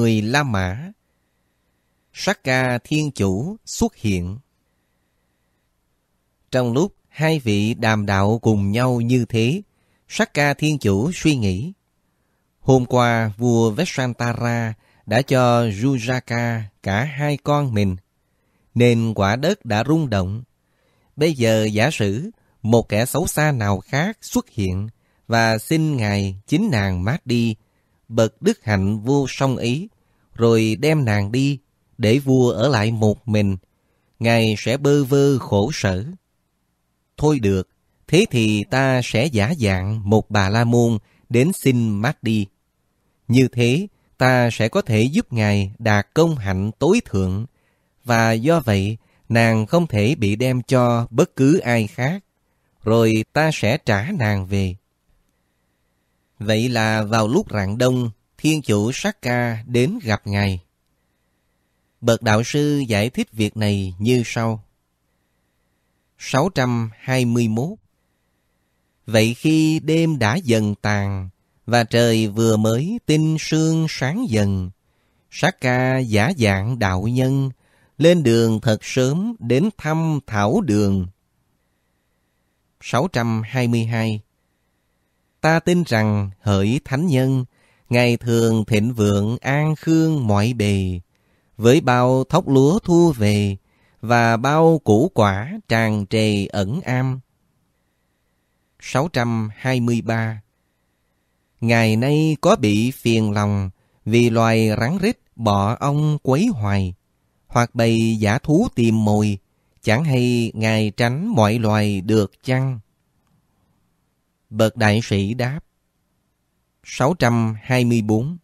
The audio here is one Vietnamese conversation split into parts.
mười La Mã sát ca Thiên Chủ xuất hiện Trong lúc hai vị đàm đạo cùng nhau như thế, sát ca Thiên Chủ suy nghĩ. Hôm qua, vua Vesantara đã cho jujaka cả hai con mình, nên quả đất đã rung động. Bây giờ giả sử một kẻ xấu xa nào khác xuất hiện và xin Ngài chính nàng mát đi bậc đức hạnh vua song ý, rồi đem nàng đi, để vua ở lại một mình, ngài sẽ bơ vơ khổ sở. Thôi được, thế thì ta sẽ giả dạng một bà la môn đến xin mát đi. Như thế, ta sẽ có thể giúp ngài đạt công hạnh tối thượng, và do vậy nàng không thể bị đem cho bất cứ ai khác, rồi ta sẽ trả nàng về. Vậy là vào lúc rạng đông, thiên chủ sát ca đến gặp ngài. Bậc đạo sư giải thích việc này như sau. 621 Vậy khi đêm đã dần tàn và trời vừa mới tinh sương sáng dần, sát ca giả dạng đạo nhân lên đường thật sớm đến thăm thảo đường. 622 ta tin rằng hỡi thánh nhân, Ngài thường thịnh vượng an khương mọi bề, với bao thóc lúa thu về, và bao củ quả tràn trề ẩn am. 623 Ngày nay có bị phiền lòng vì loài rắn rít bỏ ông quấy hoài, hoặc bầy giả thú tìm mồi, chẳng hay ngài tránh mọi loài được chăng? Bậc đại sĩ đáp 624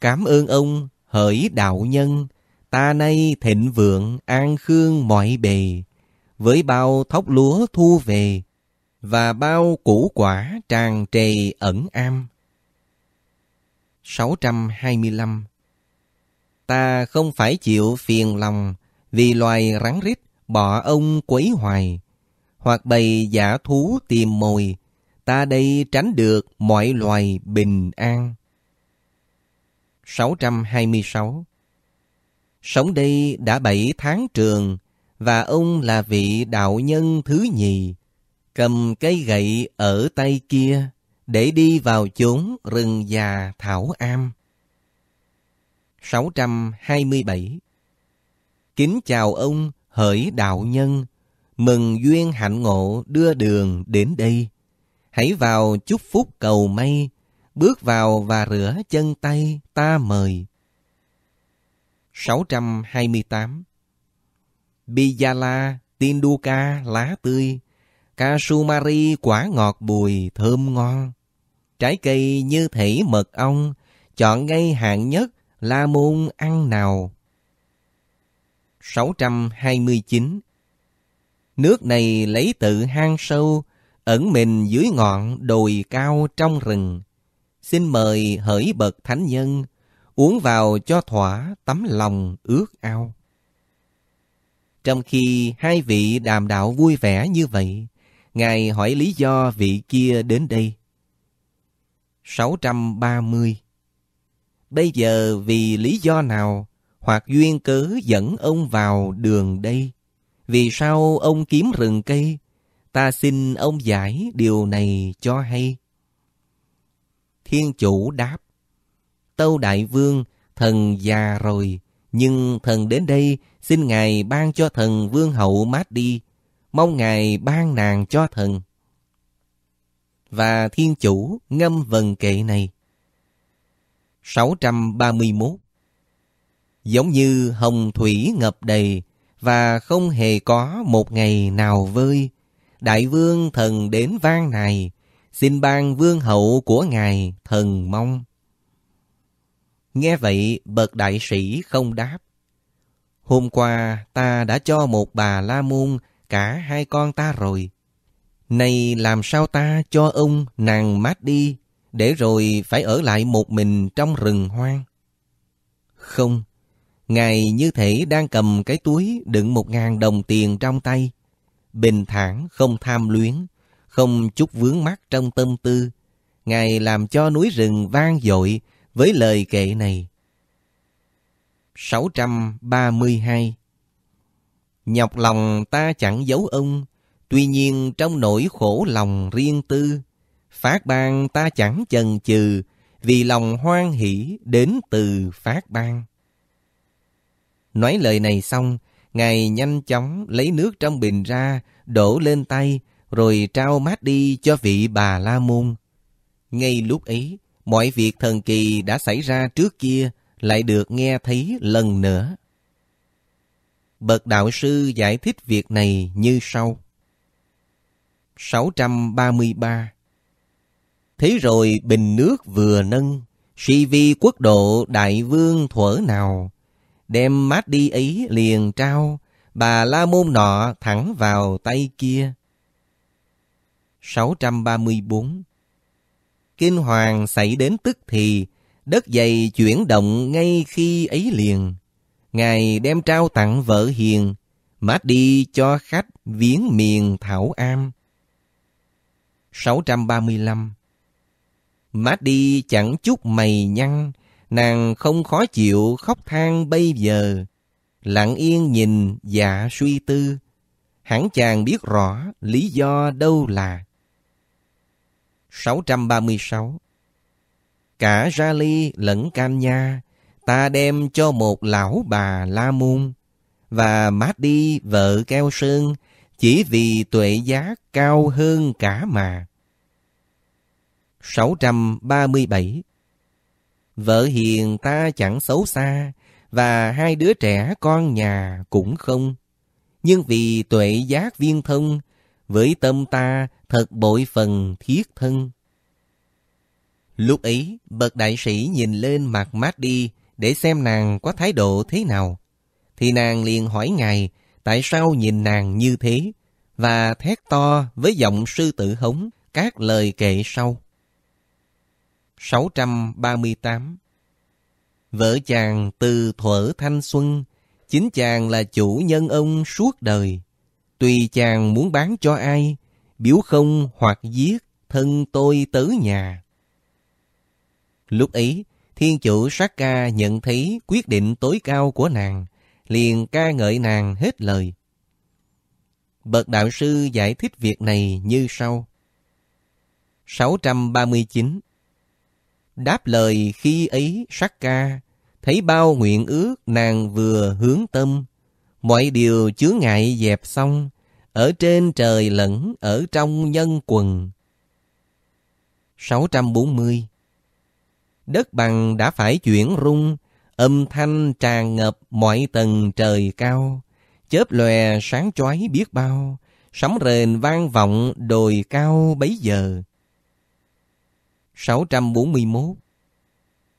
Cảm ơn ông hỡi đạo nhân Ta nay thịnh vượng an khương mọi bề Với bao thóc lúa thu về Và bao củ quả tràn trề ẩn am 625 Ta không phải chịu phiền lòng Vì loài rắn rít bỏ ông quấy hoài hoặc bày giả thú tìm mồi, ta đây tránh được mọi loài bình an. 626 Sống đây đã bảy tháng trường, và ông là vị đạo nhân thứ nhì, cầm cây gậy ở tay kia để đi vào chốn rừng già thảo am. 627 Kính chào ông hỡi đạo nhân, mừng duyên hạnh ngộ đưa đường đến đây. Hãy vào chúc phúc cầu may, bước vào và rửa chân tay ta mời. 628 Bijala, Tinduka, lá tươi, Kasumari, quả ngọt bùi, thơm ngon. Trái cây như thể mật ong, chọn ngay hạng nhất, la môn ăn nào. 629 Nước này lấy tự hang sâu, ẩn mình dưới ngọn đồi cao trong rừng. Xin mời hỡi bậc thánh nhân, uống vào cho thỏa tấm lòng ước ao. Trong khi hai vị đàm đạo vui vẻ như vậy, Ngài hỏi lý do vị kia đến đây. 630 Bây giờ vì lý do nào, hoặc duyên cớ dẫn ông vào đường đây? Vì sao ông kiếm rừng cây? Ta xin ông giải điều này cho hay. Thiên chủ đáp. Tâu Đại Vương, thần già rồi, nhưng thần đến đây xin Ngài ban cho thần Vương Hậu mát đi, mong Ngài ban nàng cho thần. Và Thiên Chủ ngâm vần kệ này. 631 Giống như hồng thủy ngập đầy, và không hề có một ngày nào vơi. Đại vương thần đến vang này, xin ban vương hậu của ngài thần mong. Nghe vậy, bậc đại sĩ không đáp. Hôm qua ta đã cho một bà La Môn cả hai con ta rồi. Này làm sao ta cho ông nàng mát đi, để rồi phải ở lại một mình trong rừng hoang? Không, Ngài như thể đang cầm cái túi đựng một ngàn đồng tiền trong tay. Bình thản, không tham luyến, không chút vướng mắc trong tâm tư. Ngài làm cho núi rừng vang dội với lời kệ này. 632 Nhọc lòng ta chẳng giấu ông, tuy nhiên trong nỗi khổ lòng riêng tư, phát ban ta chẳng chần chừ, vì lòng hoan hỷ đến từ phát ban. Nói lời này xong, Ngài nhanh chóng lấy nước trong bình ra, đổ lên tay, rồi trao mát đi cho vị bà La Môn. Ngay lúc ấy, mọi việc thần kỳ đã xảy ra trước kia lại được nghe thấy lần nữa. Bậc đạo sư giải thích việc này như sau. 633 Thế rồi bình nước vừa nâng, si vi quốc độ đại vương thuở nào, đem mát đi ấy liền trao, bà la môn nọ thẳng vào tay kia. 634 Kinh hoàng xảy đến tức thì, đất dày chuyển động ngay khi ấy liền. Ngài đem trao tặng vợ hiền, mát đi cho khách viếng miền Thảo Am. 635 Mát đi chẳng chút mày nhăn, Nàng không khó chịu khóc than bây giờ, lặng yên nhìn dạ suy tư. Hẳn chàng biết rõ lý do đâu là. 636 Cả ra ly lẫn cam nha, ta đem cho một lão bà La Môn và mát đi vợ keo sơn chỉ vì tuệ giá cao hơn cả mà. 637 Vợ hiền ta chẳng xấu xa, và hai đứa trẻ con nhà cũng không. Nhưng vì tuệ giác viên thông, với tâm ta thật bội phần thiết thân. Lúc ấy, bậc đại sĩ nhìn lên mặt mát đi để xem nàng có thái độ thế nào. Thì nàng liền hỏi ngài tại sao nhìn nàng như thế và thét to với giọng sư tử hống các lời kệ sau. 638 Vợ chàng từ thuở thanh xuân, chính chàng là chủ nhân ông suốt đời. Tùy chàng muốn bán cho ai, biểu không hoặc giết, thân tôi tới nhà. Lúc ấy, thiên chủ sát ca nhận thấy quyết định tối cao của nàng, liền ca ngợi nàng hết lời. Bậc đạo sư giải thích việc này như sau. 639 Đáp lời khi ấy sắc ca, thấy bao nguyện ước nàng vừa hướng tâm. Mọi điều chướng ngại dẹp xong, ở trên trời lẫn ở trong nhân quần. 640 Đất bằng đã phải chuyển rung, âm thanh tràn ngập mọi tầng trời cao, chớp lòe sáng chói biết bao, sóng rền vang vọng đồi cao bấy giờ. 641.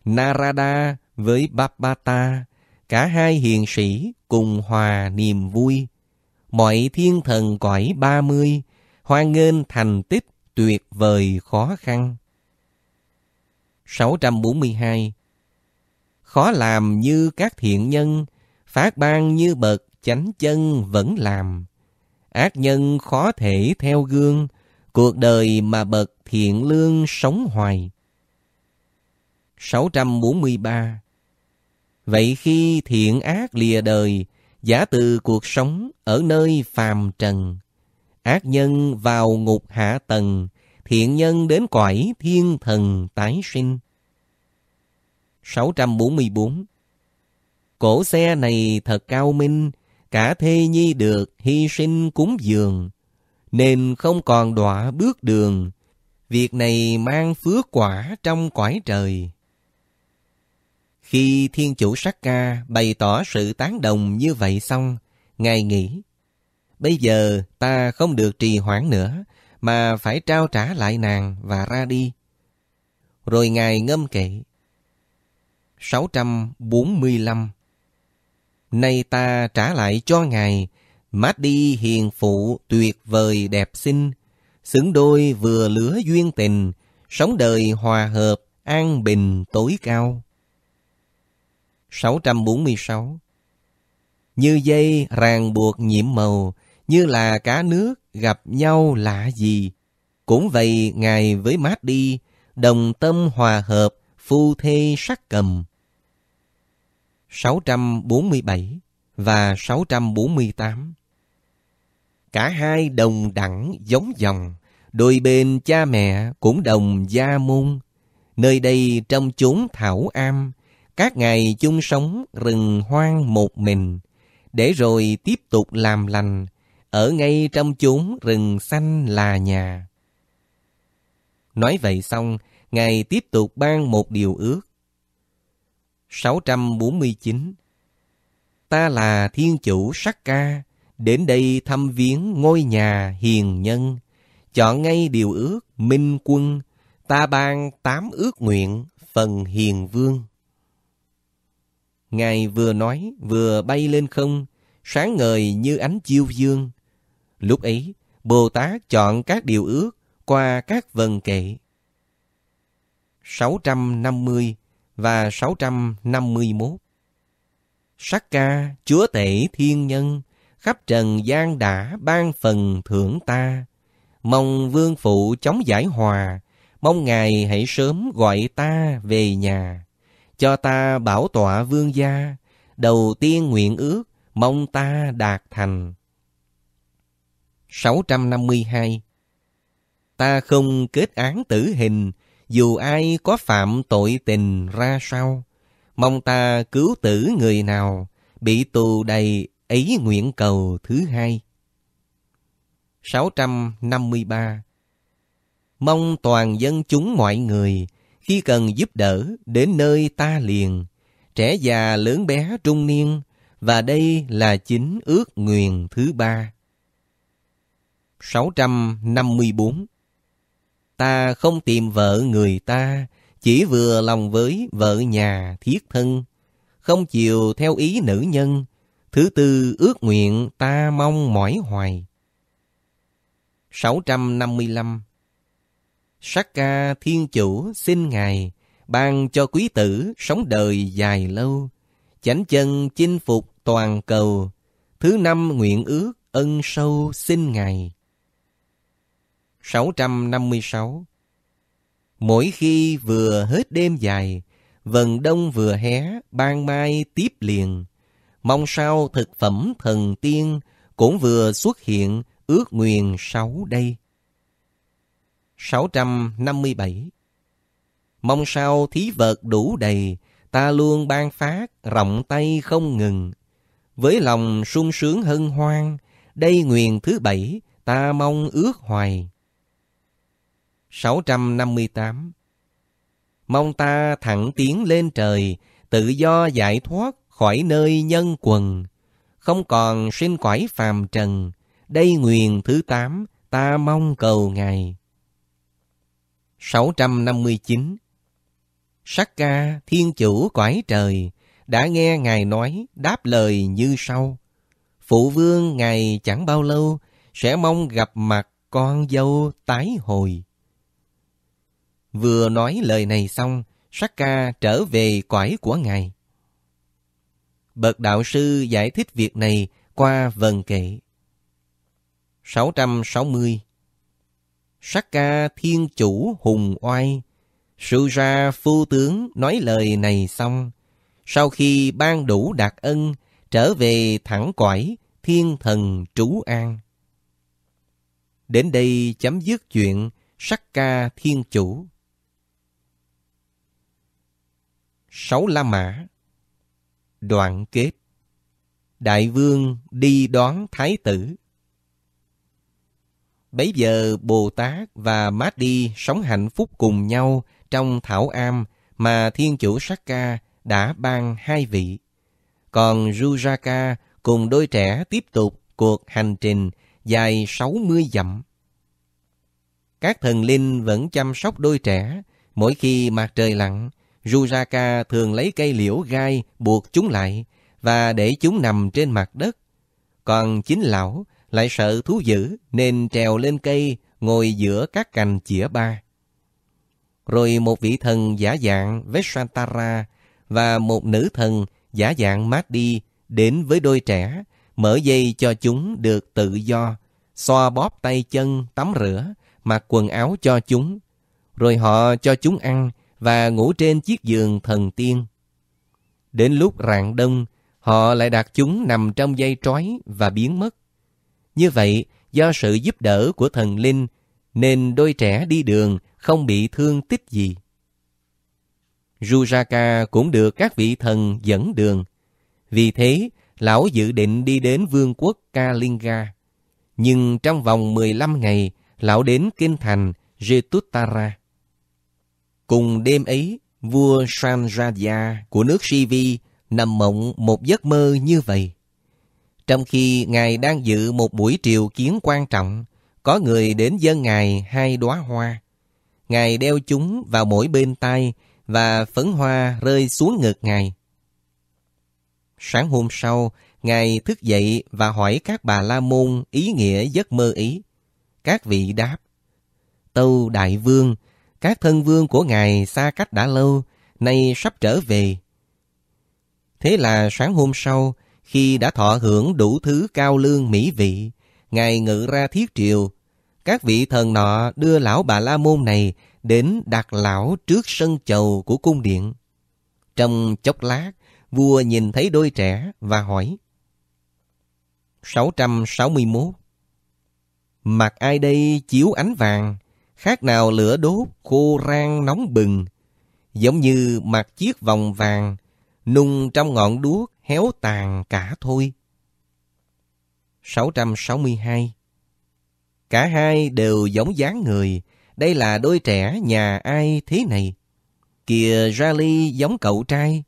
Narada với Bhabbata, cả hai hiền sĩ cùng hòa niềm vui. Mọi thiên thần cõi mươi hoan nghênh thành tích tuyệt vời khó khăn. 642. Khó làm như các thiện nhân, phát ban như bậc chánh chân vẫn làm. Ác nhân khó thể theo gương, cuộc đời mà bậc thiện lương sống hoài. 643 Vậy khi thiện ác lìa đời, giả từ cuộc sống ở nơi phàm trần. Ác nhân vào ngục hạ tầng, thiện nhân đến cõi thiên thần tái sinh. 644 Cổ xe này thật cao minh, cả thê nhi được hy sinh cúng dường, nên không còn đọa bước đường, Việc này mang phước quả trong cõi trời. Khi Thiên Chủ Sắc Ca bày tỏ sự tán đồng như vậy xong, Ngài nghĩ, bây giờ ta không được trì hoãn nữa, mà phải trao trả lại nàng và ra đi. Rồi Ngài ngâm kệ. 645 Nay ta trả lại cho Ngài, mát đi hiền phụ tuyệt vời đẹp xinh, xứng đôi vừa lửa duyên tình, sống đời hòa hợp, an bình tối cao. 646 Như dây ràng buộc nhiễm màu, như là cá nước gặp nhau lạ gì. Cũng vậy Ngài với mát đi, đồng tâm hòa hợp, phu thê sắc cầm. 647 và 648 Cả hai đồng đẳng giống dòng, đôi bên cha mẹ cũng đồng gia môn. Nơi đây trong chốn thảo am, các ngày chung sống rừng hoang một mình, để rồi tiếp tục làm lành, ở ngay trong chốn rừng xanh là nhà. Nói vậy xong, Ngài tiếp tục ban một điều ước. 649 Ta là Thiên Chủ Sắc Ca, đến đây thăm viếng ngôi nhà hiền nhân, chọn ngay điều ước minh quân, ta ban tám ước nguyện phần hiền vương. Ngài vừa nói vừa bay lên không, sáng ngời như ánh chiêu dương. Lúc ấy, Bồ Tát chọn các điều ước qua các vần kệ. sáu trăm năm mươi và sáu trăm năm 651 Sắc ca, chúa tể thiên nhân, khắp trần gian đã ban phần thưởng ta. Mong vương phụ chống giải hòa, mong ngài hãy sớm gọi ta về nhà. Cho ta bảo tọa vương gia, đầu tiên nguyện ước, mong ta đạt thành. 652 Ta không kết án tử hình, dù ai có phạm tội tình ra sao. Mong ta cứu tử người nào, bị tù đầy ý nguyện cầu thứ hai. 653 Mong toàn dân chúng mọi người, khi cần giúp đỡ, đến nơi ta liền, trẻ già lớn bé trung niên, và đây là chính ước nguyện thứ ba. 654 Ta không tìm vợ người ta, chỉ vừa lòng với vợ nhà thiết thân, không chiều theo ý nữ nhân, Thứ tư ước nguyện ta mong mỏi hoài. 655 Sắc ca thiên chủ xin Ngài ban cho quý tử sống đời dài lâu, chánh chân chinh phục toàn cầu. Thứ năm nguyện ước ân sâu xin Ngài. 656 Mỗi khi vừa hết đêm dài, vần đông vừa hé, ban mai tiếp liền mong sao thực phẩm thần tiên cũng vừa xuất hiện ước nguyện sáu đây. 657 Mong sao thí vật đủ đầy, ta luôn ban phát, rộng tay không ngừng. Với lòng sung sướng hân hoan, đây nguyện thứ bảy, ta mong ước hoài. 658 Mong ta thẳng tiến lên trời, tự do giải thoát, khỏi nơi nhân quần, không còn sinh quải phàm trần, đây nguyện thứ tám ta mong cầu Ngài. 659 Sắc ca thiên chủ quải trời, đã nghe Ngài nói đáp lời như sau. Phụ vương Ngài chẳng bao lâu sẽ mong gặp mặt con dâu tái hồi. Vừa nói lời này xong, Sắc ca trở về quải của Ngài. Bậc đạo sư giải thích việc này qua vần kệ. 660 Sắc ca thiên chủ hùng oai Sư ra phu tướng nói lời này xong Sau khi ban đủ đạt ân Trở về thẳng cõi Thiên thần trú an Đến đây chấm dứt chuyện Sắc ca thiên chủ Sáu La Mã đoạn kết. Đại vương đi đón thái tử. Bấy giờ Bồ Tát và Mát Đi sống hạnh phúc cùng nhau trong Thảo Am mà Thiên Chủ Sắc Ca đã ban hai vị. Còn Rujaka cùng đôi trẻ tiếp tục cuộc hành trình dài 60 dặm. Các thần linh vẫn chăm sóc đôi trẻ mỗi khi mặt trời lặn Rujaka thường lấy cây liễu gai buộc chúng lại và để chúng nằm trên mặt đất. Còn chính lão lại sợ thú dữ nên trèo lên cây ngồi giữa các cành chĩa ba. Rồi một vị thần giả dạng Vesantara và một nữ thần giả dạng Maddi đến với đôi trẻ, mở dây cho chúng được tự do, xoa bóp tay chân, tắm rửa, mặc quần áo cho chúng. Rồi họ cho chúng ăn và ngủ trên chiếc giường thần tiên. Đến lúc rạng đông, họ lại đặt chúng nằm trong dây trói và biến mất. Như vậy, do sự giúp đỡ của thần linh, nên đôi trẻ đi đường không bị thương tích gì. Rujaka cũng được các vị thần dẫn đường. Vì thế, lão dự định đi đến vương quốc Kalinga. Nhưng trong vòng 15 ngày, lão đến kinh thành Jetuttara. Cùng đêm ấy, vua Sanjaya của nước Shivi nằm mộng một giấc mơ như vậy. Trong khi Ngài đang dự một buổi triều kiến quan trọng, có người đến dân Ngài hai đóa hoa. Ngài đeo chúng vào mỗi bên tay và phấn hoa rơi xuống ngực Ngài. Sáng hôm sau, Ngài thức dậy và hỏi các bà La Môn ý nghĩa giấc mơ ý. Các vị đáp, Tâu Đại Vương, các thân vương của ngài xa cách đã lâu, nay sắp trở về. Thế là sáng hôm sau, khi đã thọ hưởng đủ thứ cao lương mỹ vị, ngài ngự ra thiết triều. Các vị thần nọ đưa lão bà La Môn này đến đặt lão trước sân chầu của cung điện. Trong chốc lát, vua nhìn thấy đôi trẻ và hỏi. 661 Mặt ai đây chiếu ánh vàng? khác nào lửa đốt khô rang nóng bừng, giống như mặt chiếc vòng vàng, nung trong ngọn đuốc héo tàn cả thôi. 662 Cả hai đều giống dáng người, đây là đôi trẻ nhà ai thế này. Kìa Rally giống cậu trai,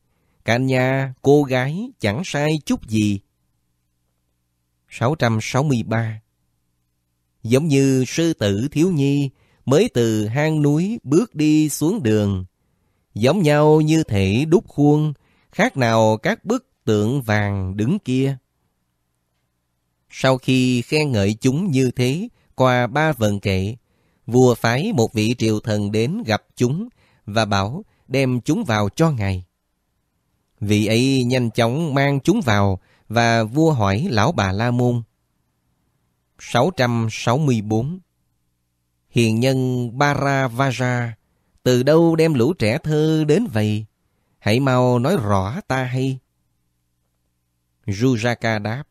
cả nhà cô gái chẳng sai chút gì. 663 Giống như sư tử thiếu nhi mới từ hang núi bước đi xuống đường. Giống nhau như thể đúc khuôn, khác nào các bức tượng vàng đứng kia. Sau khi khen ngợi chúng như thế, qua ba vần kệ, vua phái một vị triều thần đến gặp chúng và bảo đem chúng vào cho ngài. Vị ấy nhanh chóng mang chúng vào và vua hỏi lão bà La Môn. 664 Hiền nhân Baravaja, từ đâu đem lũ trẻ thơ đến vậy? Hãy mau nói rõ ta hay. Rujaka đáp.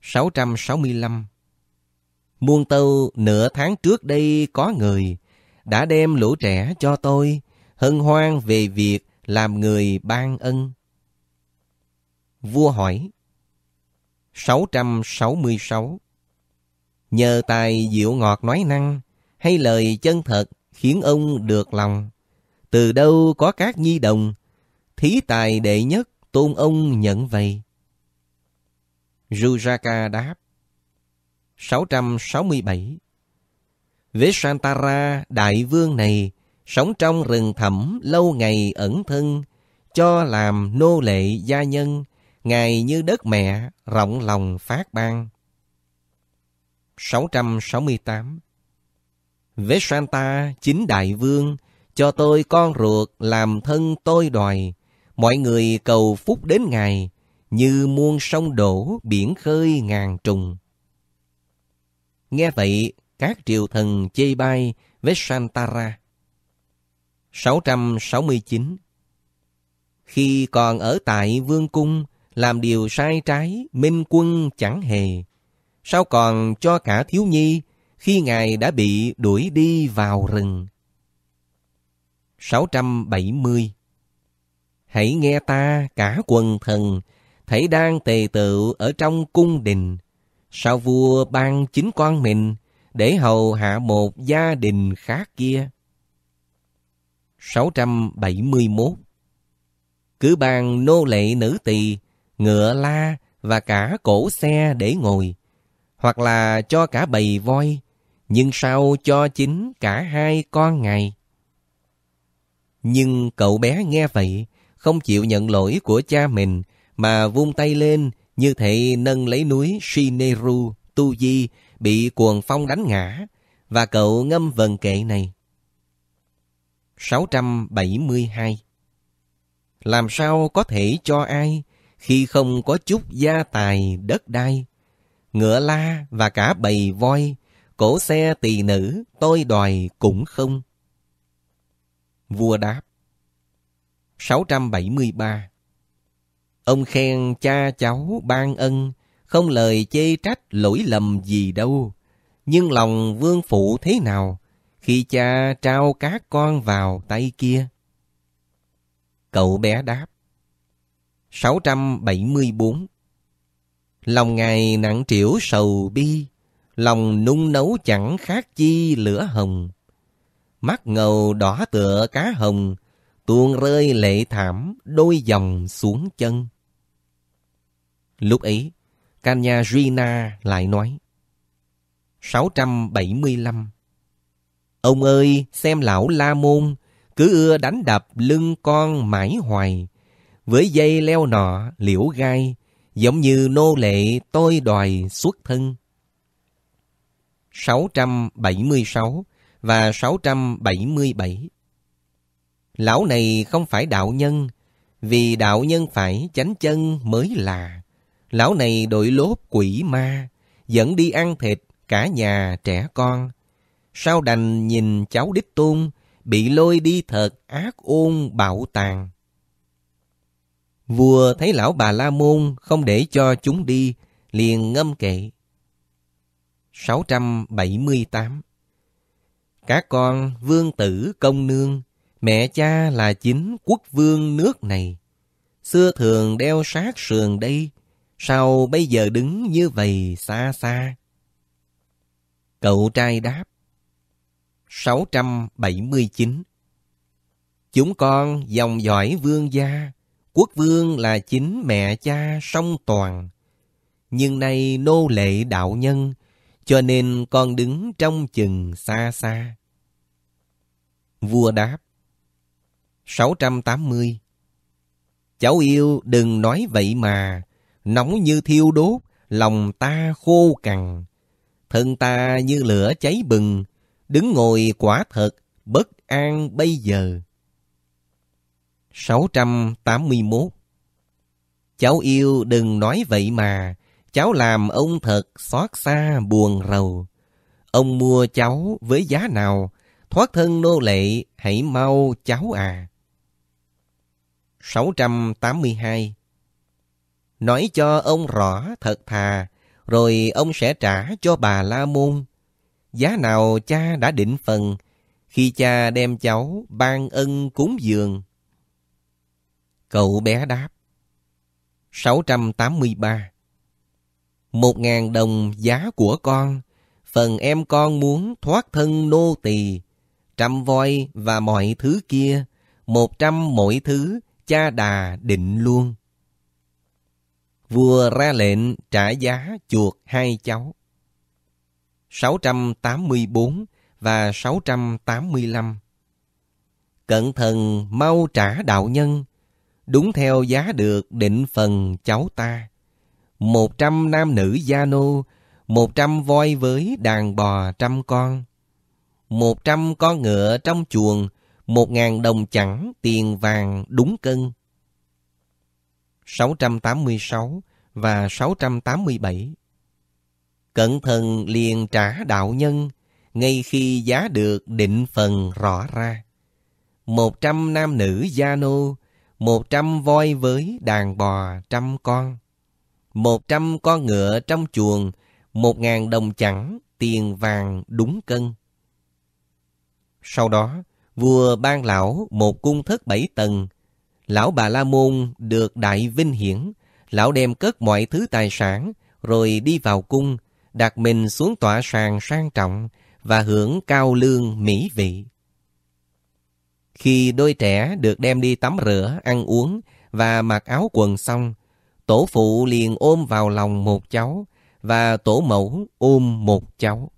665 Muôn tâu nửa tháng trước đây có người đã đem lũ trẻ cho tôi hân hoan về việc làm người ban ân. Vua hỏi 666 nhờ tài diệu ngọt nói năng, hay lời chân thật khiến ông được lòng. Từ đâu có các nhi đồng, thí tài đệ nhất tôn ông nhận vậy. Rujaka đáp 667 Santara đại vương này sống trong rừng thẳm lâu ngày ẩn thân, cho làm nô lệ gia nhân, ngài như đất mẹ rộng lòng phát ban. 668 Vesanta chính đại vương Cho tôi con ruột làm thân tôi đòi Mọi người cầu phúc đến Ngài Như muôn sông đổ biển khơi ngàn trùng Nghe vậy các triều thần chê bai Vesantara 669 Khi còn ở tại vương cung Làm điều sai trái Minh quân chẳng hề sao còn cho cả thiếu nhi khi ngài đã bị đuổi đi vào rừng? 670 Hãy nghe ta cả quần thần, thấy đang tề tự ở trong cung đình. Sao vua ban chính con mình để hầu hạ một gia đình khác kia? 671 Cứ ban nô lệ nữ tỳ, ngựa la và cả cổ xe để ngồi hoặc là cho cả bầy voi, nhưng sao cho chính cả hai con ngài Nhưng cậu bé nghe vậy, không chịu nhận lỗi của cha mình mà vung tay lên như thể nâng lấy núi Shineru Tuji bị cuồng phong đánh ngã và cậu ngâm vần kệ này. 672 Làm sao có thể cho ai khi không có chút gia tài đất đai ngựa la và cả bầy voi, cổ xe tỳ nữ, tôi đòi cũng không. Vua đáp 673 Ông khen cha cháu ban ân, không lời chê trách lỗi lầm gì đâu. Nhưng lòng vương phụ thế nào khi cha trao các con vào tay kia? Cậu bé đáp 674 Lòng ngài nặng trĩu sầu bi, lòng nung nấu chẳng khác chi lửa hồng. Mắt ngầu đỏ tựa cá hồng, tuôn rơi lệ thảm đôi dòng xuống chân. Lúc ấy, Kanya Rina lại nói 675 Ông ơi, xem lão La Môn, cứ ưa đánh đập lưng con mãi hoài. Với dây leo nọ, liễu gai, giống như nô lệ tôi đòi xuất thân. 676 và 677 Lão này không phải đạo nhân, vì đạo nhân phải chánh chân mới là. Lão này đội lốp quỷ ma, dẫn đi ăn thịt cả nhà trẻ con. Sao đành nhìn cháu đích tôn, bị lôi đi thật ác ôn bạo tàn. Vua thấy lão bà La Môn không để cho chúng đi, liền ngâm kệ. 678 Các con vương tử công nương, mẹ cha là chính quốc vương nước này. Xưa thường đeo sát sườn đây, sao bây giờ đứng như vậy xa xa? Cậu trai đáp 679 Chúng con dòng dõi vương gia, Quốc vương là chính mẹ cha song toàn. Nhưng nay nô lệ đạo nhân, cho nên con đứng trong chừng xa xa. Vua đáp 680 Cháu yêu đừng nói vậy mà, nóng như thiêu đốt, lòng ta khô cằn. Thân ta như lửa cháy bừng, đứng ngồi quả thật, bất an bây giờ. 681 Cháu yêu đừng nói vậy mà, cháu làm ông thật xót xa buồn rầu. Ông mua cháu với giá nào, thoát thân nô lệ, hãy mau cháu à. 682 Nói cho ông rõ thật thà, rồi ông sẽ trả cho bà La Môn. Giá nào cha đã định phần, khi cha đem cháu ban ân cúng dường Cậu bé đáp. 683 Một ngàn đồng giá của con, phần em con muốn thoát thân nô tỳ, trăm voi và mọi thứ kia, một trăm mỗi thứ, cha đà định luôn. Vua ra lệnh trả giá chuột hai cháu. 684 và 685 Cẩn thận mau trả đạo nhân, đúng theo giá được định phần cháu ta. Một trăm nam nữ gia nô, một trăm voi với đàn bò trăm con, một trăm con ngựa trong chuồng, một ngàn đồng chẳng tiền vàng đúng cân. 686 và 687 Cẩn thận liền trả đạo nhân, ngay khi giá được định phần rõ ra. Một trăm nam nữ gia nô, một trăm voi với đàn bò trăm con, một trăm con ngựa trong chuồng, một ngàn đồng chẳng, tiền vàng đúng cân. Sau đó, vua ban lão một cung thất bảy tầng, lão bà La Môn được đại vinh hiển, lão đem cất mọi thứ tài sản, rồi đi vào cung, đặt mình xuống tọa sàn sang trọng và hưởng cao lương mỹ vị. Khi đôi trẻ được đem đi tắm rửa, ăn uống và mặc áo quần xong, tổ phụ liền ôm vào lòng một cháu và tổ mẫu ôm một cháu.